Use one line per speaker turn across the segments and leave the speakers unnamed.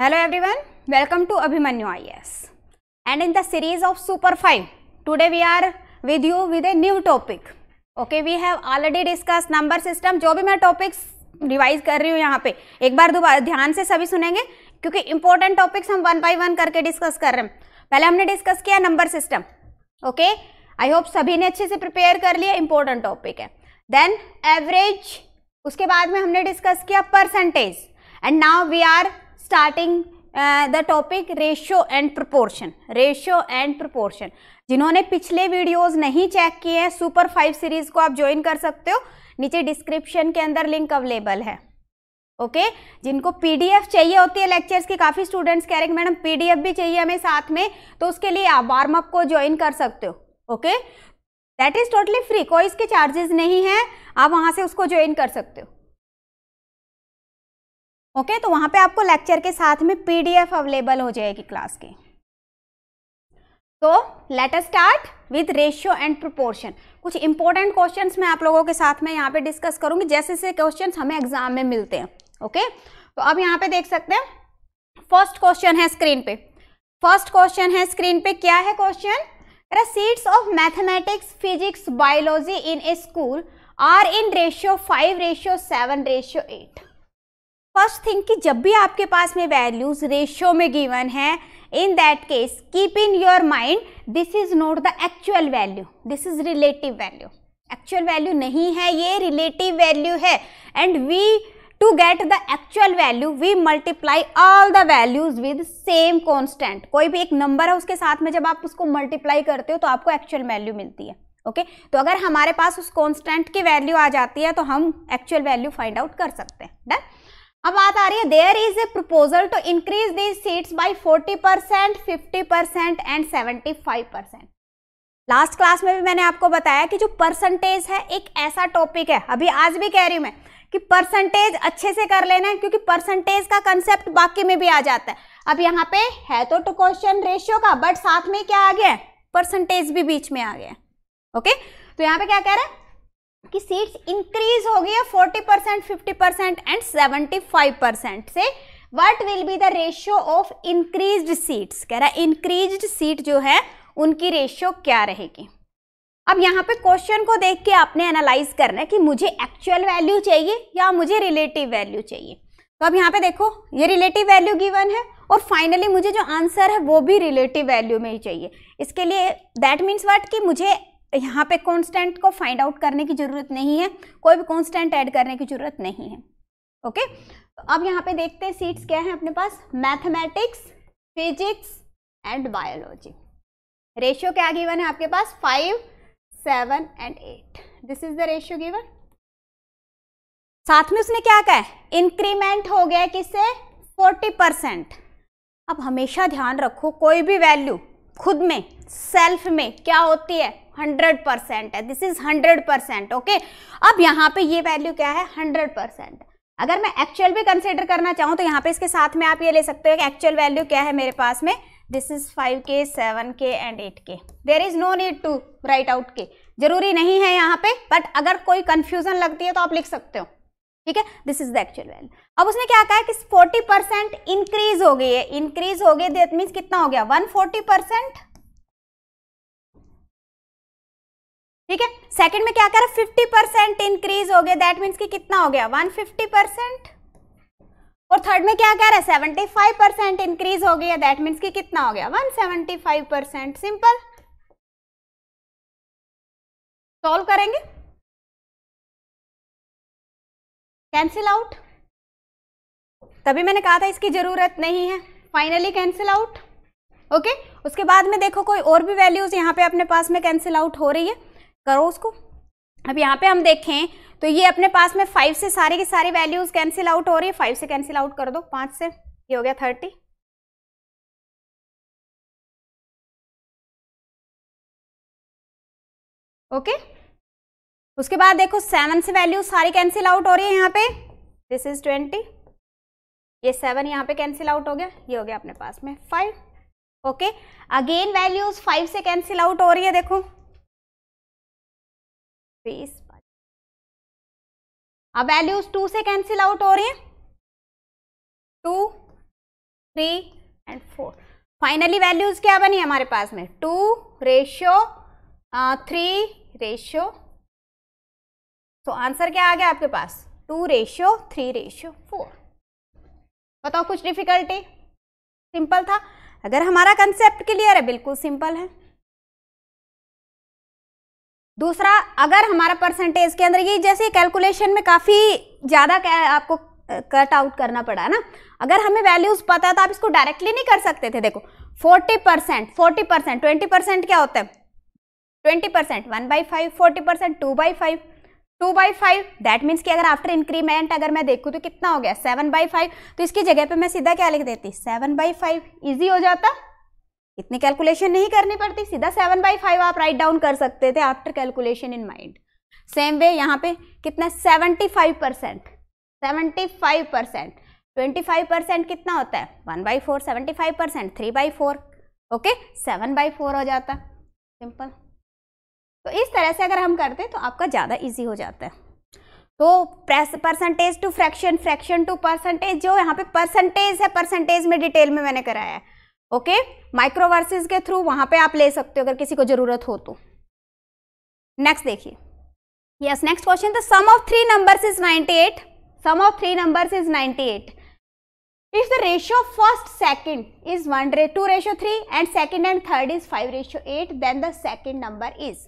Hello everyone welcome to Abhimanyu S and in the series of super five today we are with you with a new topic okay we have already discuss number system जो भी मैं topics revise कर रही हूँ यहाँ पे एक बार दो ध्यान से सभी सुनेंगे क्योंकि इंपॉर्टेंट टॉपिक्स हम वन बाई वन करके डिस्कस कर रहे हैं पहले हमने डिस्कस किया number system okay I hope सभी ने अच्छे से प्रिपेयर कर लिया इंपॉर्टेंट टॉपिक है देन एवरेज उसके बाद में हमने डिस्कस किया percentage and now we are starting the topic ratio and proportion ratio and proportion जिन्होंने पिछले वीडियोस नहीं चेक किए हैं सुपर फाइव सीरीज को आप ज्वाइन कर सकते हो नीचे डिस्क्रिप्शन के अंदर लिंक अवेलेबल है ओके okay? जिनको पीडीएफ चाहिए होती है लेक्चर्स की काफ़ी स्टूडेंट्स कह रहे हैं मैडम पीडीएफ भी चाहिए हमें साथ में तो उसके लिए आप वार्म अप को ज्वाइन कर सकते हो okay that is totally free कोई इसके चार्जेस नहीं है आप वहाँ से उसको ज्वाइन कर सकते हो ओके तो वहां पे आपको लेक्चर के साथ में पीडीएफ अवेलेबल हो जाएगी क्लास की तो let us start with ratio and proportion कुछ इंपॉर्टेंट क्वेश्चंस मैं आप लोगों के साथ में यहाँ पे डिस्कस करूंगी जैसे जैसे क्वेश्चंस हमें एग्जाम में मिलते हैं ओके तो अब यहाँ पे देख सकते हैं फर्स्ट क्वेश्चन है स्क्रीन पे फर्स्ट क्वेश्चन है स्क्रीन पे क्या है question seats of mathematics physics biology in a school are in ratio five ratio seven ratio eight first thing कि जब भी आपके पास में वैल्यूज रेशियो में गिवन है in that case keep in your mind this is not the actual value this is relative value actual value नहीं है ये रिलेटिव वैल्यू है and we to get the actual value we multiply all the values with same constant कोई भी एक number है उसके साथ में जब आप उसको मल्टीप्लाई करते हो तो आपको एक्चुअल वैल्यू मिलती है ओके okay? तो अगर हमारे पास उस कॉन्स्टेंट की वैल्यू आ जाती है तो हम एक्चुअल वैल्यू फाइंड आउट कर सकते हैं डन अब बात आ रही है there is a proposal to increase these seats by forty percent fifty percent and seventy five percent last class में भी मैंने आपको बताया कि जो परसेंटेज है एक ऐसा टॉपिक है अभी आज भी कह रही हूं मैं कि परसेंटेज अच्छे से कर लेना है क्योंकि परसेंटेज का कंसेप्ट बाकी में भी आ जाता है अब यहाँ पे है तो टू क्वेश्चन रेशियो का बट साथ में क्या आ गया परसेंटेज भी बीच में आ गया ओके तो यहाँ पे क्या कह रहे हैं कि सीट्स इंक्रीज गई है 40 percent fifty percent and 75 percent से what will be the ratio of increase seats कह रहा है इंक्रीज सीट जो है उनकी रेशियो क्या रहेगी अब यहाँ पे क्वेश्चन को देख के आपने एनालाइज करना है कि मुझे एक्चुअल वैल्यू चाहिए या मुझे रिलेटिव वैल्यू चाहिए तो अब यहाँ पे देखो ये रिलेटिव वैल्यू गिवन है और फाइनली मुझे जो आंसर है वो भी रिलेटिव वैल्यू में ही चाहिए इसके लिए दैट मीन्स वाट कि मुझे यहाँ पे कॉन्स्टेंट को फाइंड आउट करने की ज़रूरत नहीं है कोई भी कॉन्स्टेंट ऐड करने की ज़रूरत नहीं है ओके तो अब यहाँ पे देखते हैं सीट्स क्या हैं अपने पास mathematics physics and biology ratio क्या गिवन है आपके पास five seven and eight this is the ratio given साथ में उसने क्या कहा इंक्रीमेंट हो गया किससे फोर्टी परसेंट अब हमेशा ध्यान रखो कोई भी वैल्यू खुद में सेल्फ में क्या होती है हंड्रेड परसेंट है this is hundred percent okay अब यहाँ पे ये वैल्यू क्या है हंड्रेड परसेंट अगर मैं एक्चुअल भी कंसिडर करना चाहूँ तो यहाँ पे इसके साथ में आप ये ले सकते हो कि एक्चुअल वैल्यू क्या है मेरे पास में this is five K seven K and eight K there is no need to write out K जरूरी नहीं है यहाँ पे बट अगर कोई कंफ्यूजन लगती है तो आप लिख सकते हो ठीक है this is the actual value अब उसने क्या कहा कि फोर्टी परसेंट इंक्रीज हो गई है इंक्रीज हो गई दैट मीन्स कितना हो गया वन फोर्टी परसेंट ठीक है सेकंड में क्या करा 50 परसेंट इंक्रीज हो गया दैट मीन्स कि कितना हो गया 150 परसेंट और थर्ड में क्या कह रहा है 75 परसेंट इंक्रीज हो गया दैट मीन्स कि कितना हो गया 175 परसेंट सिंपल
सॉल्व करेंगे कैंसिल आउट
तभी मैंने कहा था इसकी जरूरत नहीं है फाइनली कैंसिल आउट ओके उसके बाद में देखो कोई और भी वैल्यूज यहाँ पे अपने पास में कैंसिल आउट हो रही है करो उसको अब यहाँ पे हम देखें तो ये अपने पास में फाइव से सारे के सारे वैल्यूज कैंसिल आउट हो रही है फाइव से कैंसिल आउट कर दो पाँच से ये हो गया थर्टी ओके उसके बाद देखो सेवन से वैल्यू सारी कैंसिल आउट हो रही है यहाँ पे दिस इज ट्वेंटी ये सेवन यहाँ पे कैंसिल आउट हो गया ये हो गया अपने पास में five okay again values five से कैंसिल आउट हो रही है देखो
बेस पर अब वैल्यूज टू से कैंसिल आउट
हो रही है two three and four finally values क्या बनी हमारे पास में टू रेशियो थ्री रेशियो तो आंसर क्या आ गया आपके पास two ratio three ratio four बताओ कुछ डिफिकल्टी सिंपल था अगर हमारा कंसेप्ट क्लियर है बिल्कुल सिंपल है दूसरा अगर हमारा परसेंटेज के अंदर ये जैसे कैलकुलेशन में काफ़ी ज़्यादा आपको कट आउट करना पड़ा ना अगर हमें वैल्यूज़ पता था तो आप इसको डायरेक्टली नहीं कर सकते थे देखो 40 percent forty percent twenty percent क्या होता है twenty percent one by five forty percent two by five two by five that means कि अगर आफ्टर इंक्रीमेंट अगर मैं देखूँ तो कितना हो गया सेवन बाई फाइव तो इसकी जगह पर मैं सीधा क्या लिख देती सेवन बाई फाइव ईजी हो जाता इतनी कैलकुलेशन नहीं करनी पड़ती सीधा सेवन बाई फाइव आप राइट डाउन कर सकते थे after calculation in mind same way यहाँ पे कितना seventy five percent seventy five percent twenty five percent कितना होता है one by four seventy five percent three by four okay seven by four हो जाता है सिंपल तो इस तरह से अगर हम करते तो आपका ज़्यादा ईजी हो जाता है तो percentage to fraction fraction to percentage जो यहाँ पे परसेंटेज है परसेंटेज में डिटेल में मैंने कराया है ओके माइक्रोवर्सिस के थ्रू वहां पे आप ले सकते हो अगर किसी को जरूरत हो तो नेक्स्ट देखिए yes next question the sum of three numbers is 98 sum of three numbers is 98 if the ratio first second is one ratio two ratio three and second and third is five ratio eight then the second number is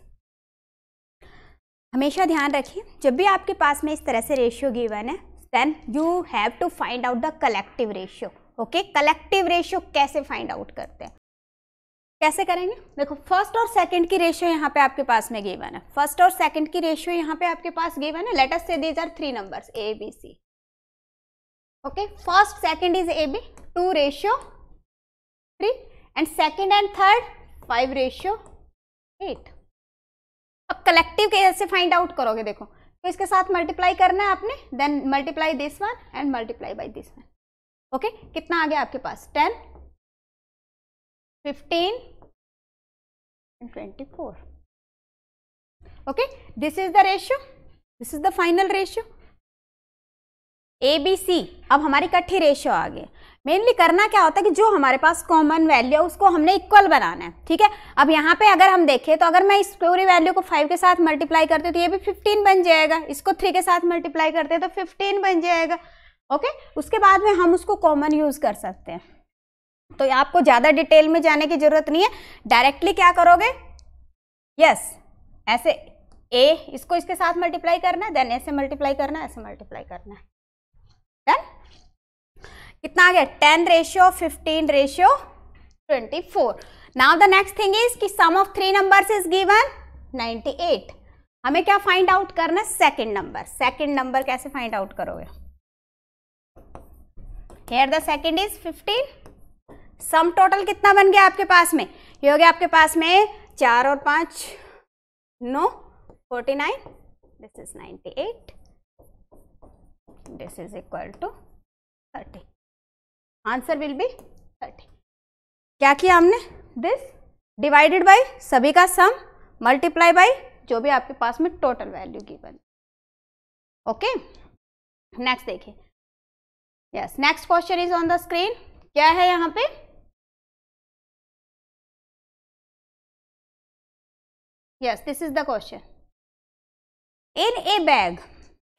हमेशा ध्यान रखिए जब भी आपके पास में इस तरह से रेशियो गिवन है then you have to find out the collective ratio okay collective ratio कैसे फाइंड आउट करते हैं कैसे करेंगे देखो फर्स्ट और सेकंड की रेशियो यहाँ पे आपके पास में गिवन है फर्स्ट और सेकंड की रेशियो यहाँ पे आपके पास गिवन है लेटेस्ट से these are three numbers A B C okay first second is A B two ratio three and second and third five ratio eight अब कलेक्टिव कैसे फाइंड आउट करोगे देखो तो इसके साथ मल्टीप्लाई करना है आपने then multiply this one and multiply by this one okay कितना आ गया आपके पास ten
fifteen and twenty four
okay this is the ratio this is the final ratio A B C अब हमारी इकट्ठी रेशियो आ गई मेनली करना क्या होता है कि जो हमारे पास कॉमन वैल्यू है उसको हमने इक्वल बनाना है ठीक है अब यहाँ पे अगर हम देखें तो अगर मैं इस पूरी वैल्यू को फाइव के साथ मल्टीप्लाई करती हूँ तो ये भी फिफ्टीन बन जाएगा इसको थ्री के साथ मल्टीप्लाई करते हैं तो फिफ्टीन बन जाएगा ओके उसके बाद में हम उसको कॉमन यूज कर सकते हैं तो आपको ज़्यादा डिटेल में जाने की ज़रूरत नहीं है डायरेक्टली क्या करोगे यस yes, ऐसे ए इसको इसके साथ मल्टीप्लाई करना है देन ऐसे मल्टीप्लाई करना है ऐसे मल्टीप्लाई करना है कितना आ गया ten ratio fifteen ratio twenty four now the next thing is कि sum of three numbers is given ninety eight हमें क्या फाइंड आउट करना है सेकेंड नंबर सेकेंड नंबर कैसे फाइंड आउट करोगे here the second is fifteen sum total कितना बन गया आपके पास में ये हो गया आपके पास में चार और पाँच no forty nine this is ninety eight this is
equal to thirty
answer will be thirty क्या किया हमने दिस डिवाइडेड बाई सभी का सम मल्टीप्लाई बाई जो भी आपके पास में total value given okay next देखिए
yes next question is on the screen क्या है यहाँ पे yes this is the question
in a bag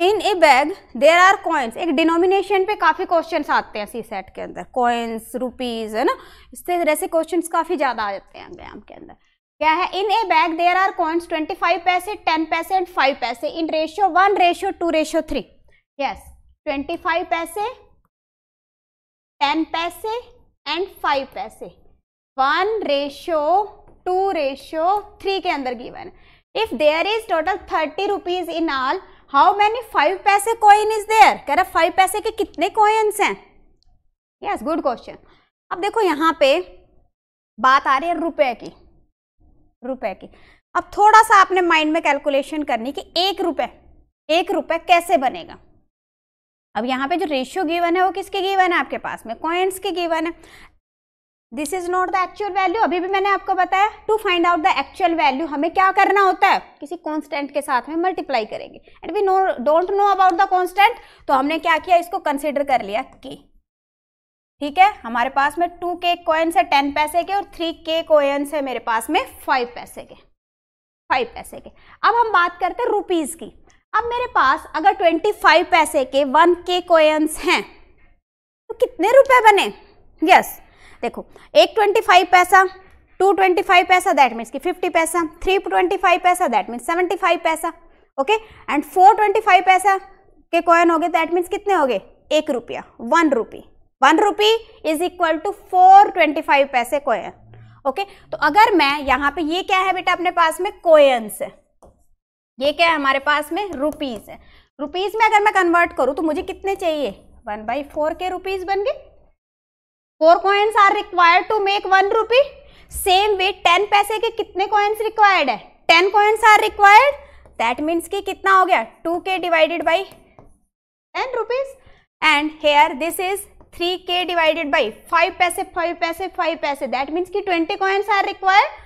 in a bag there are coins एक डिनोमिनेशन पे काफ़ी क्वेश्चन आते हैं सी सेट के अंदर कॉइन्स रुपीज है ना इस तरह से क्वेश्चन काफ़ी ज़्यादा आ जाते हैं एग्जाम के अंदर क्या है in a bag there are coins twenty five paise ten paise and five paise in ratio one ratio two ratio three yes twenty five paise ten paise and five paise one ratio two ratio three के अंदर given if there is total thirty rupees in all how many five paise coin is there कह रहा five पैसे के कितने coins हैं yes good question अब देखो यहाँ पे बात आ रही है रुपए की रुपए की अब थोड़ा सा आपने माइंड में कैलकुलेशन करनी कि एक रुपए एक रुपए कैसे बनेगा अब यहाँ पे जो रेशियो गिवन है वो किसके गिवन है आपके पास में कॉइन्स के गिवन है this is not the actual value अभी भी मैंने आपको बताया to find out the actual value हमें क्या करना होता है किसी कॉन्स्टेंट के साथ में मल्टीप्लाई करेंगे and we know don't know about the constant तो हमने क्या किया इसको कंसिडर कर लिया के ठीक है हमारे पास में टू के कॉइन्स है टेन पैसे के और थ्री के कॉइन्स है मेरे पास में फाइव पैसे के फाइव पैसे के अब हम बात करते हैं रुपीज़ की अब मेरे पास अगर 25 पैसे के 1 के कोयंस हैं तो कितने रुपए बने यस yes, देखो एक 25 पैसा टू फाइव पैसा दैट मीन्स कि 50 पैसा थ्री फाइव पैसा दैट मीन्स 75 पैसा ओके एंड फोर 25 पैसा के कोयन हो गए दैट मीन्स कितने हो गए एक रुपया one rupee one rupee is equal to four twenty five paise coin okay okay? तो अगर मैं यहाँ पे ये क्या है बेटा अपने पास में कोयंस है ये क्या है हमारे पास में रुपीज़ है रुपीज़ में अगर मैं कन्वर्ट करूँ तो मुझे कितने चाहिए वन बाई फोर के रुपीज़ बन गए four coins are required to make one rupee same way ten paise के कितने कॉइन्स रिक्वायर्ड है ten coins are required that means कि कितना हो गया two K divided by ten rupees and here this is three K divided by five paise five paise five paise that means कि twenty coins are required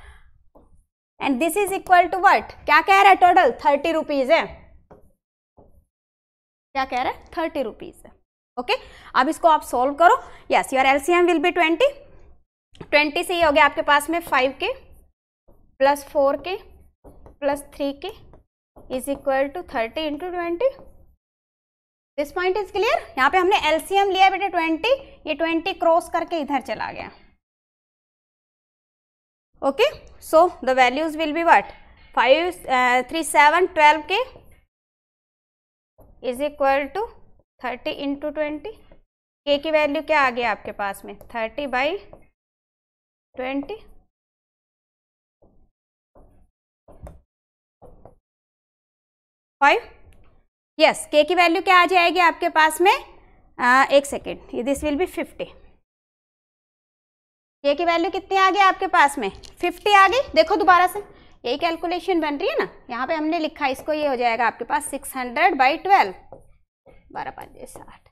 and this is equal to what क्या कह रहा है total thirty rupees है क्या कह रहा है थर्टी रुपीज है ओके okay? अब इसको आप सोल्व करो yes your LCM will be twenty twenty से ही हो गया आपके पास में five K plus four K plus three K is equal to thirty into twenty this point is clear यहाँ पे हमने एलसीएम लिया बेटा ट्वेंटी ये ट्वेंटी क्रॉस करके इधर चला गया okay so the values will be what five three seven twelve K is equal to thirty into twenty K की वैल्यू क्या आ गया आपके पास में thirty by
twenty five yes K की वैल्यू क्या आ जाएगी आपके पास में
आ, uh, एक second this will be fifty A की वैल्यू कितनी आ गई आपके पास में फिफ्टी आ गई देखो दोबारा से यही कैलकुलेशन बन रही है ना यहाँ पे हमने लिखा इसको ये हो जाएगा आपके पास सिक्स हंड्रेड बाई ट्वेल्व बारह पाँच साठ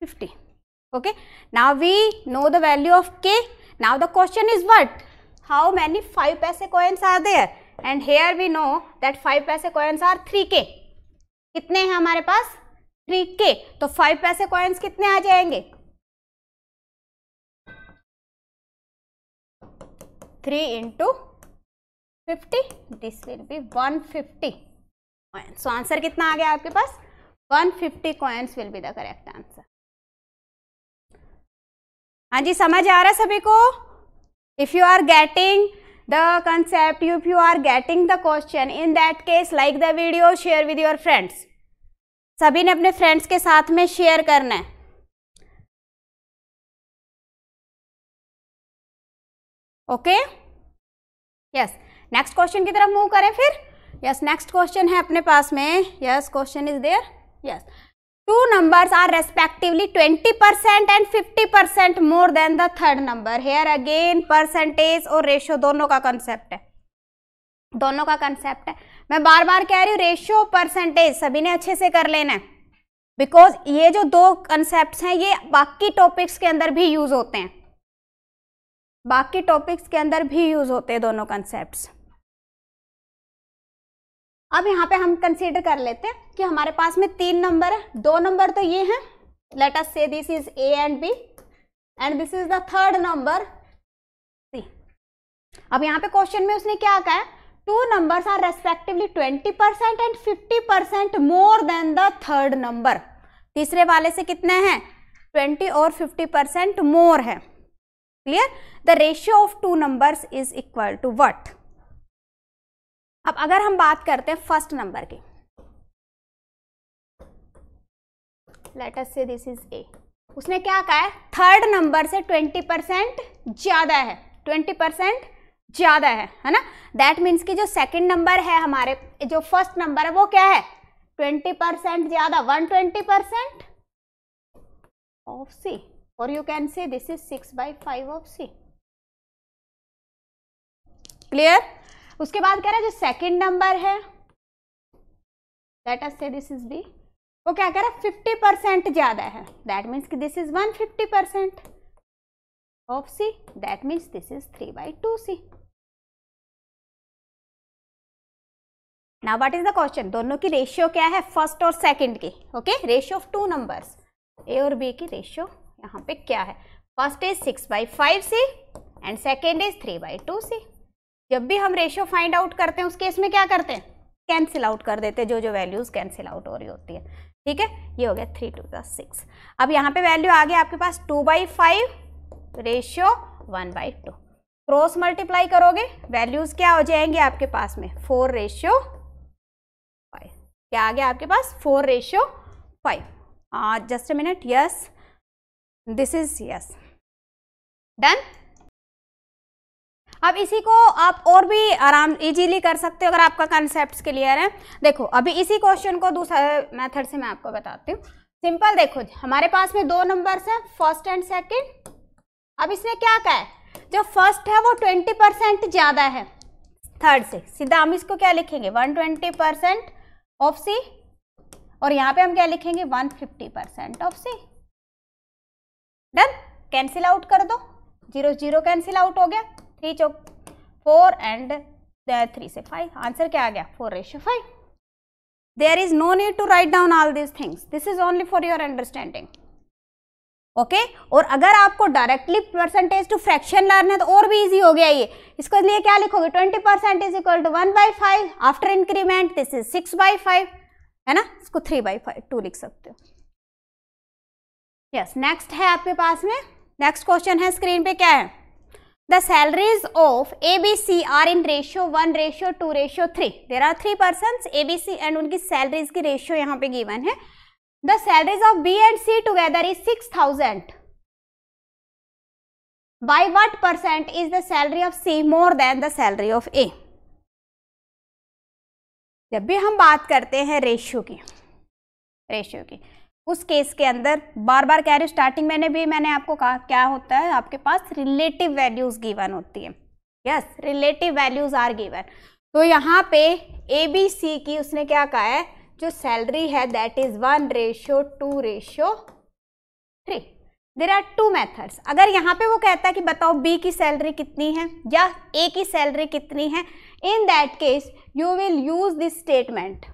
fifty okay now we know the value of k now the question is what how many 5 paise coins are there and here we know that 5 paise coins are 3k कितने हैं हमारे पास के तो five पैसे coins कितने आ जाएंगे 3 into 50 this will be 150 coins so answer kitna aa gaya aapke paas 150 coins will be the correct answer हाँ जी समझ आ रहा sabhi ko if you are getting the concept if you are getting the question in that case like the video share with your friends सभी ने अपने friends के साथ में शेयर करना है ओके यस नेक्स्ट क्वेश्चन की तरफ मूव करें फिर यस नेक्स्ट क्वेश्चन है अपने पास में yes question is there yes two numbers are respectively 20% fifty percent more than the third number here again percentage और रेशियो दोनों का कंसेप्ट है दोनों का कंसेप्ट है मैं बार बार कह रही हूँ रेशियो परसेंटेज सभी ने अच्छे से कर लेना है बिकॉज ये जो दो कंसेप्ट हैं ये बाकी टॉपिक्स के अंदर भी यूज होते हैं बाकी टॉपिक्स के अंदर भी यूज होते हैं दोनों कंसेप्ट अब यहाँ पे हम कंसीडर कर लेते हैं कि हमारे पास में तीन नंबर है दो नंबर तो ये हैं let us say this is A and B and this is the third number C अब यहाँ पे क्वेश्चन में उसने क्या कहा है two numbers are respectively 20% and 50% more than the third number तीसरे वाले से कितने हैं 20 और 50% मोर है clear the ratio of two numbers is equal to what अब अगर हम बात करते हैं फर्स्ट नंबर की let us say this is A उसने क्या कहा है थर्ड नंबर से ट्वेंटी परसेंट ज़्यादा है ट्वेंटी परसेंट ज़्यादा है है ना दैट मीन्स कि जो सेकंड नंबर है हमारे जो फर्स्ट नंबर है वो क्या है ट्वेंटी परसेंट ज़्यादा one twenty percent of C or you can say this is 6 by 5 of C. Clear उसके बाद कह रहा है second number नंबर है us say this is is वो क्या कह रहा है फिफ्टी परसेंट ज़्यादा है दैट मीन्स कि this is one percent of C that means this is three by two C ना वट इज द क्वेश्चन दोनों की रेशियो क्या है फर्स्ट और सेकंड की okay ratio of two numbers A और बी की रेशियो यहाँ पे क्या है first is six by five C and second is three by two C जब भी हम रेशियो फाइंड आउट करते हैं उस केस में क्या करते हैं कैंसिल आउट कर देते हैं जो जो वैल्यूज़ कैंसिल आउट हो रही होती है ठीक है ये हो गया थ्री टू का सिक्स अब यहाँ पे वैल्यू आ गया आपके पास two by five ratio one by two cross multiply करोगे वैल्यूज़ क्या हो जाएंगे आपके पास में फोर रेशियो फाइव क्या आ गया आपके पास four ratio five just minute yes this is yes done अब इसी को आप और भी आराम इजीली कर सकते हो अगर आपका कॉन्सेप्ट क्लियर है देखो अभी इसी क्वेश्चन को दूसरा मेथड से मैं आपको बताती हूँ सिंपल देखो हमारे पास में दो नंबर्स हैं फर्स्ट एंड सेकंड अब इसने क्या कहा है जो फर्स्ट है वो ट्वेंटी परसेंट ज़्यादा है थर्ड से सीधा हम इसको क्या लिखेंगे one twenty percent of C और यहाँ पे हम क्या लिखेंगे one fifty percent of C done cancel out कर दो जीरो जीरो कैंसिल आउट हो गया थ्री चौक फोर एंड थ्री से फाइव आंसर क्या आ गया four ratio five there is no need to write down all this things this is only for your understanding okay और अगर आपको directly percentage to fraction learn है तो और भी इजी हो गया ये इसको लिए क्या लिखोगे twenty percent is equal to one by five after increment this is six by five है ना इसको थ्री बाई फाइव टू लिख सकते हो यस नेक्स्ट है आपके पास में नेक्स्ट क्वेश्चन है स्क्रीन पे क्या है the salaries of A B C are in ratio one ratio two ratio three there are three person A B C and उनकी सैलरीज की रेशियो यहाँ पे गिवन है the salaries of B and C together is six thousand by what percent is the salary of C more than the salary of A जब भी हम बात करते हैं रेशियो की रेशियो की उस केस के अंदर बार बार कह रही स्टार्टिंग मैंने भी मैंने आपको कहा क्या होता है आपके पास रिलेटिव वैल्यूज़ गिवन होती है yes relative values are given तो यहाँ पे ए बी सी की उसने क्या कहा है जो सैलरी है that is one ratio two ratio three there are two methods अगर यहाँ पे वो कहता है कि बताओ बी की सैलरी कितनी है या ए की सैलरी कितनी है in that case you will use this statement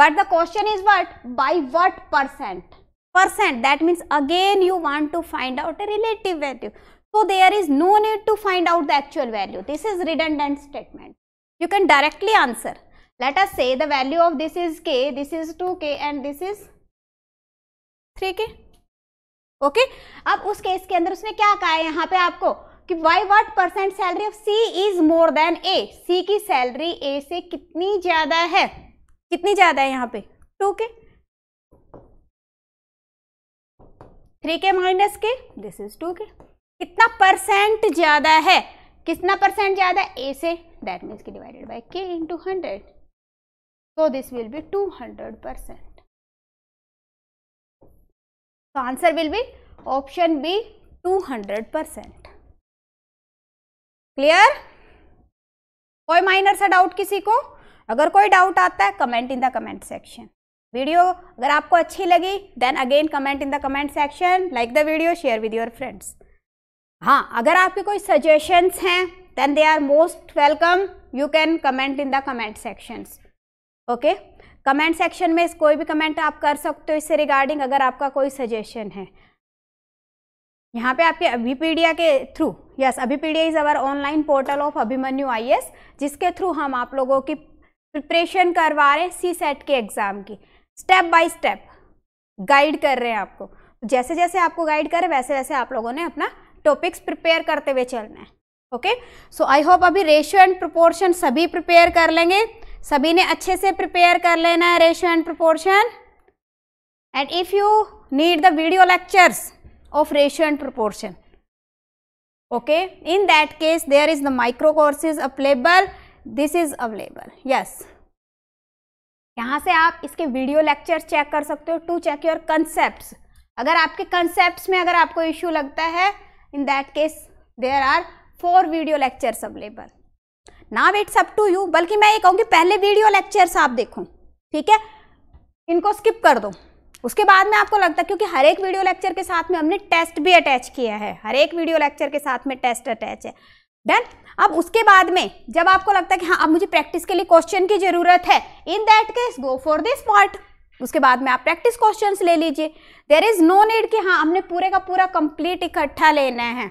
but the question is what by what percent percent that means again you want to find out a relative value so there is no need to find out the actual value this is redundant statement you can directly answer let us say the value of this is k this is 2k and this is 3k okay okay? अब उस case के अंदर उसने क्या कहा है यहाँ पे आपको कि by what percent salary of C is more than A C की सैलरी ए से कितनी ज्यादा है कितनी ज़्यादा है यहाँ पे टू के थ्री के माइनस के दिस इज टू के कितना परसेंट ज़्यादा है कितना परसेंट ज़्यादा ए से that mean K divided by K into hundred
so this will be two hundred percent तो
answer will be option B two hundred percent clear कोई माइनर सा डाउट किसी को अगर कोई डाउट आता है comment in the comment section video अगर आपको अच्छी लगी then again comment in the comment section like the video share with your friends हाँ अगर आपके कोई सजेशंस हैं then they are most welcome you can comment in the comment sections okay comment section में कोई भी कमेंट आप कर सकते हो इससे रिगार्डिंग अगर आपका कोई सजेशन है यहाँ पे आपके अभिपीडिया के through yes Abhipedia is our online portal of Abhimanyu I जिसके थ्रू हम आप लोगों की प्रिपरेशन करवा रहे हैं सी सेट के एग्ज़ाम की स्टेप बाय स्टेप गाइड कर रहे हैं आपको जैसे जैसे आपको गाइड करें वैसे वैसे आप लोगों ने अपना टॉपिक्स प्रिपेयर करते हुए चलना है ओके सो आई होप अभी रेशियो एंड प्रोपोर्शन सभी प्रिपेयर कर लेंगे सभी ने अच्छे से प्रिपेयर कर लेना है ratio and proportion and if you need the video lectures of ratio and proportion okay in that case there is the micro courses available this is available yes यहां से आप इसके वीडियो लेक्चर चेक कर सकते हो to check your concept अगर आपके concept में अगर आपको इश्यू लगता है in that case there are four video lectures available ना इट्स अप टू यू बल्कि मैं ये कहूँगी पहले वीडियो लेक्चर्स आप देखो ठीक है इनको स्किप कर दो उसके बाद में आपको लगता है क्योंकि हर एक वीडियो लेक्चर के साथ में हमने टेस्ट भी अटैच किया है हर एक वीडियो लेक्चर के साथ में टेस्ट अटैच है डन अब उसके बाद में जब आपको लगता है कि हाँ अब मुझे प्रैक्टिस के लिए क्वेश्चन की जरूरत है in that case go for this part उसके बाद में आप प्रैक्टिस क्वेश्चन ले लीजिए देर इज नो नीड कि हाँ हमने पूरे का पूरा कंप्लीट इकट्ठा लेना है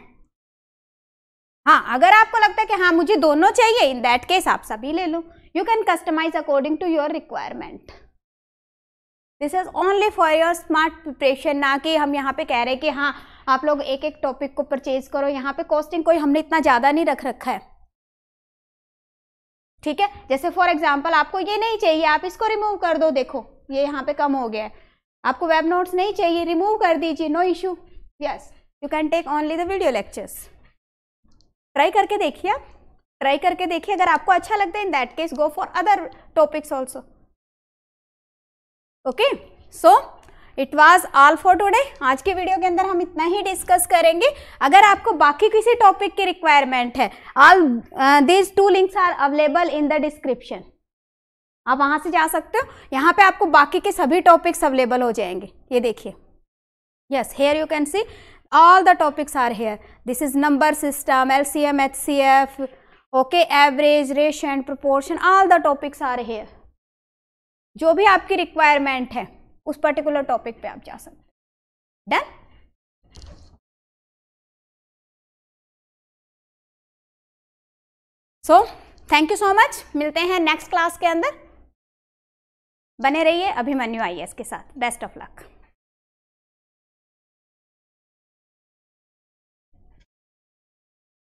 हाँ अगर आपको लगता है कि हाँ मुझे दोनों चाहिए इन दैट केस आप सभी ले लो you can customize according to your requirement this is only for your smart preparation ना कि हम यहाँ पे कह रहे हैं कि हाँ आप लोग एक एक टॉपिक को परचेज करो यहाँ पे कॉस्टिंग कोई हमने इतना ज़्यादा नहीं रख रखा है ठीक है जैसे फॉर एग्जाम्पल आपको ये नहीं चाहिए आप इसको रिमूव कर दो देखो ये यहाँ पे कम हो गया है आपको वेब नोट्स नहीं चाहिए रिमूव कर दीजिए no issue yes you can take only the video lectures try करके देखिए आप ट्राई करके देखिए अगर आपको अच्छा लगता है in that case go for other topics also okay so it was all for today आज के वीडियो के अंदर हम इतना ही डिस्कस करेंगे अगर आपको बाकी किसी टॉपिक की रिक्वायरमेंट है all these two links are available in the description आप वहां से जा सकते हो यहाँ पे आपको बाकी के सभी टॉपिक्स अवेलेबल हो जाएंगे ये देखिए yes here you can see all the topics here this is number system L C M H C F okay average ratio and proportion all the topics are here जो भी आपकी requirement है उस particular topic पे आप जा सकते done
so thank you so much मिलते हैं नेक्स्ट क्लास के अंदर बने रहिए अभिमन्यु आई के साथ बेस्ट ऑफ लक